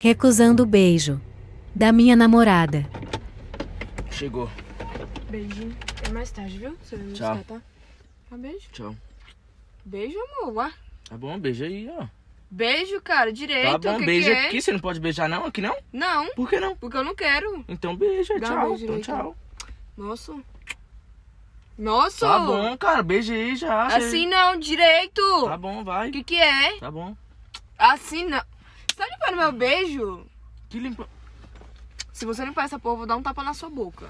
Recusando o beijo. Da minha namorada. Chegou. Beijinho. É mais tarde, viu? Você vai me Tchau. buscar, tá? Um beijo. Tchau. Beijo, amor. Uá. Tá bom, beijo aí, ó. Beijo, cara, direito. Tá bom, o que que é? aqui. Você não pode beijar, não? Aqui não? Não. Por que não? Porque eu não quero. Então beijo. Dá tchau. Um beijo então, tchau. Nossa. Nossa! Tá bom, cara, beija aí já. Assim aí. não, direito. Tá bom, vai. O que que é? Tá bom. Assim não tá limpando meu beijo? Que limpa. Se você limpar essa porra, eu vou dar um tapa na sua boca.